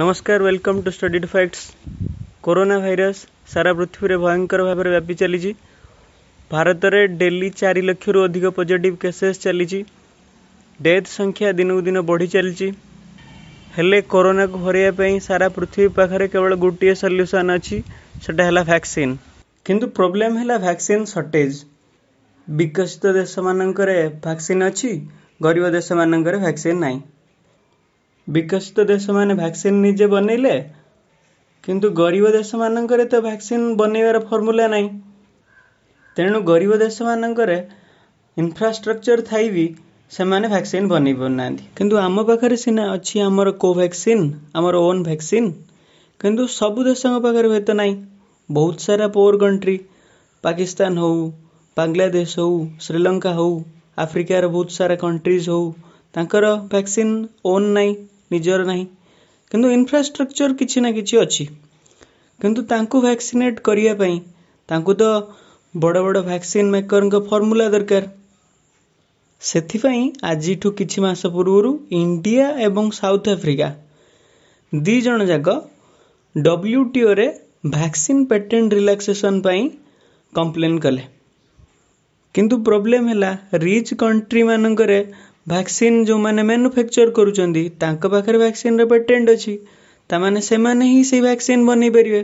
ନମସ୍କାର welcome to studied facts corona virus ସାରା ପୃଥିବୀରେ ଭୟଙ୍କର ଭାବରେ ବ୍ୟାପି ଚାଲିଛି ଭାରତରେ ଡେଲି ଚାରି ଲକ୍ଷରୁ ଅଧିକ ପଜିଟିଭ୍ କେସେସ୍ ଚାଲିଛି ଡେଥ୍ ସଂଖ୍ୟା ଦିନକୁ ଦିନ ବଢ଼ି ଚାଲିଛି ହେଲେ କରୋନାକୁ ହରାଇବା ପାଇଁ ସାରା ପୃଥିବୀ ପାଖରେ କେବଳ ଗୋଟିଏ ସଲ୍ୟୁସନ୍ ଅଛି ସେଟା ହେଲା ଭ୍ୟାକ୍ସିନ୍ କିନ୍ତୁ ପ୍ରୋବ୍ଲେମ୍ ହେଲା ଭ୍ୟାକ୍ସିନ୍ ସର୍ଟେଜ୍ ବିକଶିତ ଦେଶମାନଙ୍କରେ ଭ୍ୟାକ୍ସିନ୍ ଅଛି ଗରିବ ଦେଶମାନଙ୍କରେ ଭ୍ୟାକ୍ସିନ୍ ନାହିଁ ବିକଶିତ ଦେଶମାନେ ଭ୍ୟାକ୍ସିନ୍ ନିଜେ ବନେଇଲେ କିନ୍ତୁ ଗରିବ ଦେଶମାନଙ୍କରେ ତ ଭ୍ୟାକ୍ସିନ୍ ବନେଇବାର ଫର୍ମୁଲା ନାହିଁ ତେଣୁ ଗରିବ ଦେଶମାନଙ୍କରେ ଇନଫ୍ରାଷ୍ଟ୍ରକ୍ଚର୍ ଥାଇ ବି ସେମାନେ ଭ୍ୟାକ୍ସିନ୍ ବନେଇ ପାରୁନାହାନ୍ତି କିନ୍ତୁ ଆମ ପାଖରେ ସିନା ଅଛି ଆମର କୋଭ୍ୟାକ୍ସିନ୍ ଆମର ଓନ୍ ଭ୍ୟାକ୍ସିନ୍ କିନ୍ତୁ ସବୁ ଦେଶଙ୍କ ପାଖରେ ହୁଏତ ନାହିଁ ବହୁତ ସାରା ପୋର୍ କଣ୍ଟ୍ରି ପାକିସ୍ତାନ ହଉ ବାଂଲାଦେଶ ହଉ ଶ୍ରୀଲଙ୍କା ହଉ ଆଫ୍ରିକାର ବହୁତ ସାରା କଣ୍ଟ୍ରିଜ୍ ହଉ ତାଙ୍କର ଭ୍ୟାକ୍ସିନ୍ ଓନ୍ ନାହିଁ ନିଜର ନାହିଁ କିନ୍ତୁ ଇନଫ୍ରାଷ୍ଟ୍ରକ୍ଚର କିଛି ନା କିଛି ଅଛି କିନ୍ତୁ ତାଙ୍କୁ ଭ୍ୟାକ୍ସିନେଟ୍ କରିବା ପାଇଁ ତାଙ୍କୁ ତ ବଡ଼ ବଡ଼ ଭ୍ୟାକ୍ସିନ୍ ମେକରଙ୍କ ଫର୍ମୁଲା ଦରକାର ସେଥିପାଇଁ ଆଜିଠୁ କିଛି ମାସ ପୂର୍ବରୁ ଇଣ୍ଡିଆ ଏବଂ ସାଉଥ୍ ଆଫ୍ରିକା ଦୁଇ ଜଣ ଯାକ ଡବ୍ଲ୍ୟୁ ଟିଓରେ ଭ୍ୟାକ୍ସିନ୍ ପେଟେଣ୍ଟ ରିଲାକ୍ସେସନ୍ ପାଇଁ କମ୍ପ୍ଲେନ୍ କଲେ କିନ୍ତୁ ପ୍ରୋବ୍ଲେମ୍ ହେଲା ରିଚ୍ କଣ୍ଟ୍ରିମାନଙ୍କରେ ଭ୍ୟାକ୍ସିନ୍ ଯେଉଁମାନେ ମାନୁଫ୍ୟାକ୍ଚର୍ କରୁଛନ୍ତି ତାଙ୍କ ପାଖରେ ଭ୍ୟାକ୍ସିନ୍ର ପେଟେଣ୍ଟ ଅଛି ତା'ମାନେ ସେମାନେ ହିଁ ସେଇ ଭ୍ୟାକ୍ସିନ୍ ବନେଇ ପାରିବେ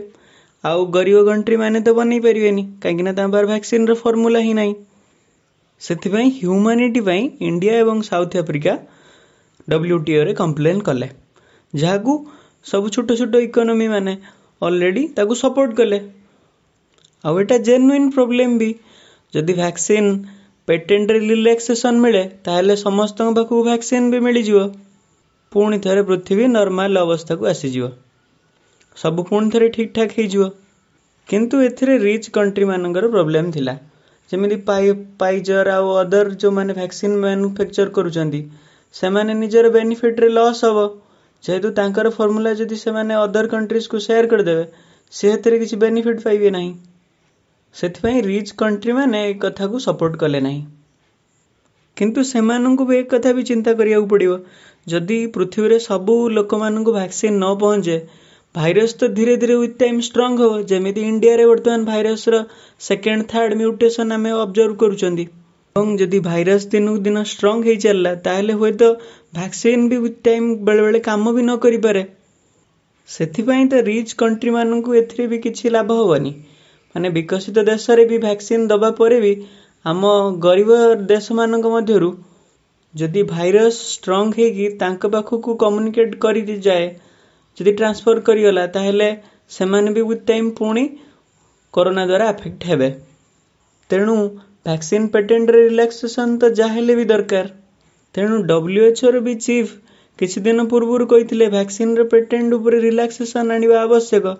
ଆଉ ଗରିବ କଣ୍ଟ୍ରିମାନେ ତ ବନେଇ ପାରିବେନି କାହିଁକିନା ତାଙ୍କ ପାଖରେ ଭ୍ୟାକ୍ସିନ୍ର ଫର୍ମୁଲା ହିଁ ନାହିଁ ସେଥିପାଇଁ ହ୍ୟୁମାନିଟି ପାଇଁ ଇଣ୍ଡିଆ ଏବଂ ସାଉଥ୍ ଆଫ୍ରିକା ଡବ୍ଲ୍ୟୁଟିଓରେ କମ୍ପ୍ଲେନ୍ କଲେ ଯାହାକୁ ସବୁ ଛୋଟ ଛୋଟ ଇକୋନୋମିମାନେ ଅଲରେଡ଼ି ତାକୁ ସପୋର୍ଟ କଲେ ଆଉ ଏଇଟା ଜେନୁଇନ୍ ପ୍ରୋବ୍ଲେମ୍ ବି ଯଦି ଭ୍ୟାକ୍ସିନ୍ ପେଟେଣ୍ଟରେ ରିଲାକ୍ସେସନ୍ ମିଳେ ତାହେଲେ ସମସ୍ତଙ୍କ ପାଖକୁ ଭ୍ୟାକ୍ସିନ୍ ବି ମିଳିଯିବ ପୁଣି ଥରେ ପୃଥିବୀ ନର୍ମାଲ ଅବସ୍ଥାକୁ ଆସିଯିବ ସବୁ ପୁଣି ଥରେ ଠିକ୍ଠାକ୍ ହେଇଯିବ କିନ୍ତୁ ଏଥିରେ ରିଚ୍ କଣ୍ଟ୍ରିମାନଙ୍କର ପ୍ରୋବ୍ଲେମ୍ ଥିଲା ଯେମିତି ପାଇଜର ଆଉ ଅଦର ଯେଉଁମାନେ ଭ୍ୟାକ୍ସିନ୍ ମାନୁଫ୍ୟାକ୍ଚର୍ କରୁଛନ୍ତି ସେମାନେ ନିଜର ବେନିଫିଟ୍ରେ ଲସ୍ ହେବ ଯେହେତୁ ତାଙ୍କର ଫର୍ମୁଲା ଯଦି ସେମାନେ ଅଦର କଣ୍ଟ୍ରିଜକୁ ସେୟାର କରିଦେବେ ସେ ସେଥିରେ କିଛି ବେନିଫିଟ୍ ପାଇବେ ନାହିଁ ସେଥିପାଇଁ ରିଚ୍ କଣ୍ଟ୍ରି ମାନେ ଏ କଥାକୁ ସପୋର୍ଟ କଲେ ନାହିଁ କିନ୍ତୁ ସେମାନଙ୍କୁ ବି ଏ କଥା ବି ଚିନ୍ତା କରିବାକୁ ପଡ଼ିବ ଯଦି ପୃଥିବୀରେ ସବୁ ଲୋକମାନଙ୍କୁ ଭ୍ୟାକ୍ସିନ୍ ନ ପହଞ୍ଚେ ଭାଇରସ୍ ତ ଧୀରେ ଧୀରେ ୱିଥ୍ ଟାଇମ୍ ଷ୍ଟ୍ରଙ୍ଗ୍ ହେବ ଯେମିତି ଇଣ୍ଡିଆରେ ବର୍ତ୍ତମାନ ଭାଇରସ୍ର ସେକେଣ୍ଡ ଥାର୍ଡ଼ ମ୍ୟୁଟେସନ୍ ଆମେ ଅବଜର୍ଭ କରୁଛନ୍ତି ଏବଂ ଯଦି ଭାଇରସ୍ ଦିନକୁ ଦିନ ଷ୍ଟ୍ରଙ୍ଗ୍ ହୋଇଚାଲିଲା ତାହେଲେ ହୁଏତ ଭ୍ୟାକ୍ସିନ୍ ବି ୱିଥ୍ ଟାଇମ୍ ବେଳେବେଳେ କାମ ବି ନ କରିପାରେ ସେଥିପାଇଁ ତ ରିଚ୍ କଣ୍ଟ୍ରିମାନଙ୍କୁ ଏଥିରେ ବି କିଛି ଲାଭ ହେବନି ମାନେ ବିକଶିତ ଦେଶରେ ବି ଭ୍ୟାକ୍ସିନ୍ ଦେବା ପରେ ବି ଆମ ଗରିବ ଦେଶମାନଙ୍କ ମଧ୍ୟରୁ ଯଦି ଭାଇରସ୍ ଷ୍ଟ୍ରଙ୍ଗ୍ ହେଇକି ତାଙ୍କ ପାଖକୁ କମ୍ୟୁନିକେଟ୍ କରିଯାଏ ଯଦି ଟ୍ରାନ୍ସଫର୍ କରିଗଲା ତାହେଲେ ସେମାନେ ବି ୱିଥ୍ ଟାଇମ୍ ପୁଣି କରୋନା ଦ୍ୱାରା ଆଫେକ୍ଟ ହେବେ ତେଣୁ ଭ୍ୟାକ୍ସିନ୍ ପେଟେଣ୍ଟରେ ରିଲାକ୍ସେସନ୍ ତ ଯାହା ହେଲେ ବି ଦରକାର ତେଣୁ ଡବ୍ଲ୍ୟୁଏଚ୍ଓର ବି ଚିଫ୍ କିଛି ଦିନ ପୂର୍ବରୁ କହିଥିଲେ ଭ୍ୟାକ୍ସିନ୍ର ପେଟେଣ୍ଟ ଉପରେ ରିଲାକ୍ସେସନ୍ ଆଣିବା ଆବଶ୍ୟକ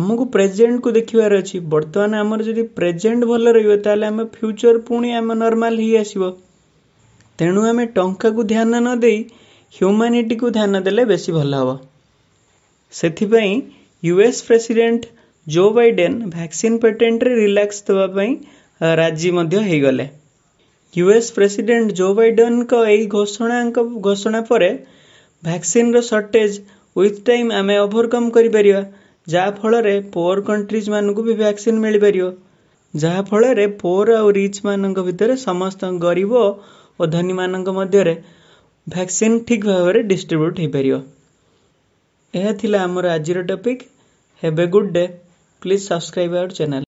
ଆମକୁ ପ୍ରେଜେଣ୍ଟକୁ ଦେଖିବାର ଅଛି ବର୍ତ୍ତମାନ ଆମର ଯଦି ପ୍ରେଜେଣ୍ଟ ଭଲ ରହିବ ତାହେଲେ ଆମେ ଫ୍ୟୁଚର ପୁଣି ଆମେ ନର୍ମାଲ ହେଇଆସିବ ତେଣୁ ଆମେ ଟଙ୍କାକୁ ଧ୍ୟାନ ନ ଦେଇ ହ୍ୟୁମାନିଟିକୁ ଧ୍ୟାନ ଦେଲେ ବେଶୀ ଭଲ ହେବ ସେଥିପାଇଁ US president Joe Biden vaccine ପେଟେଣ୍ଟରେ ରିଲାକ୍ସ ଦେବା ପାଇଁ ରାଜି ମଧ୍ୟ ହୋଇଗଲେ ୟୁଏସ୍ ପ୍ରେସିଡେଣ୍ଟ ଜୋ ବାଇଡେନ୍ଙ୍କ ଏହି ଘୋଷଣାଙ୍କ ଘୋଷଣା ପରେ ଭ୍ୟାକ୍ସିନ୍ର ସର୍ଟେଜ୍ ୱିଥ୍ ଟାଇମ୍ ଆମେ ଓଭରକମ୍ କରିପାରିବା ଯାହାଫଳରେ ପୁଅର କଣ୍ଟ୍ରିଜ ମାନଙ୍କୁ ବି ଭ୍ୟାକ୍ସିନ ମିଳିପାରିବ ଯାହାଫଳରେ ପୁଅର ଆଉ ରିଚ ମାନଙ୍କ ଭିତରେ ସମସ୍ତ ଗରିବ ଓ ଧନୀ ମାନଙ୍କ ମଧ୍ୟରେ ଭ୍ୟାକ୍ସିନ ଠିକ ଭାବରେ ଡିଷ୍ଟ୍ରିବ୍ୟୁଟ ହେଇପାରିବ ଏହା ଥିଲା ଆମର ଆଜିର ଟପିକ ହେବେ good day please subscribe our channel